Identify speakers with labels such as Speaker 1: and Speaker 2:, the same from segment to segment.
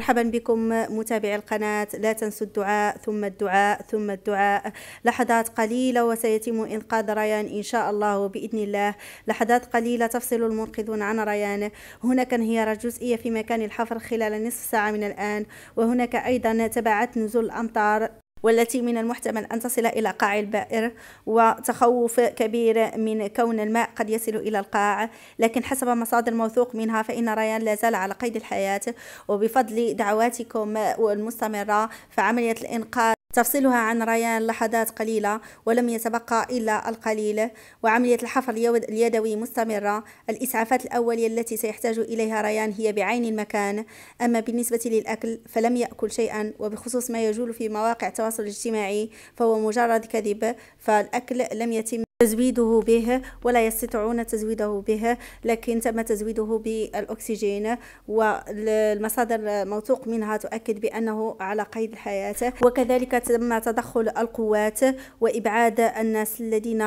Speaker 1: مرحبا بكم متابعي القناة لا تنسوا الدعاء ثم الدعاء ثم الدعاء لحظات قليلة وسيتم إنقاذ ريان إن شاء الله بإذن الله لحظات قليلة تفصل المنقذون عن ريان هناك انهيار جزئية في مكان الحفر خلال نصف ساعة من الآن وهناك أيضا تبعت نزول الأمطار والتي من المحتمل أن تصل إلى قاع البئر وتخوف كبير من كون الماء قد يصل إلى القاع لكن حسب مصادر موثوق منها فإن ريان لا زال على قيد الحياة وبفضل دعواتكم المستمرة فعملية الإنقاذ تفصلها عن ريان لحظات قليلة ولم يتبقى إلا القليل وعملية الحفر اليدوي مستمرة الإسعافات الأولية التي سيحتاج إليها ريان هي بعين المكان أما بالنسبة للأكل فلم يأكل شيئا وبخصوص ما يجول في مواقع التواصل الاجتماعي فهو مجرد كذب فالأكل لم يتم تزويده به ولا يستطيعون تزويده به لكن تم تزويده بالأكسجين والمصادر موثوق منها تؤكد بأنه على قيد الحياة وكذلك تم تدخل القوات وإبعاد الناس الذين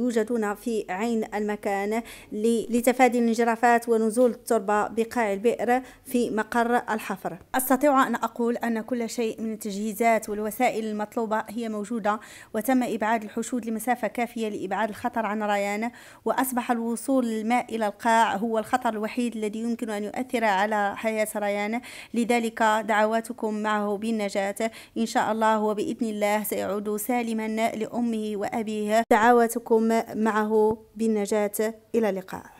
Speaker 1: يوجدون في عين المكان لتفادي الانجرافات ونزول التربة بقاع البئر في مقر الحفر أستطيع أن أقول أن كل شيء من التجهيزات والوسائل المطلوبة هي موجودة وتم إبعاد الحشود لمسافة كافية لإبعاد الخطر عن ريانه وأصبح الوصول الماء إلى القاع هو الخطر الوحيد الذي يمكن أن يؤثر على حياة ريانه لذلك دعواتكم معه بالنجاة إن شاء الله وبإذن الله سيعود سالما لأمه وأبيه دعواتكم معه بالنجاة إلى اللقاء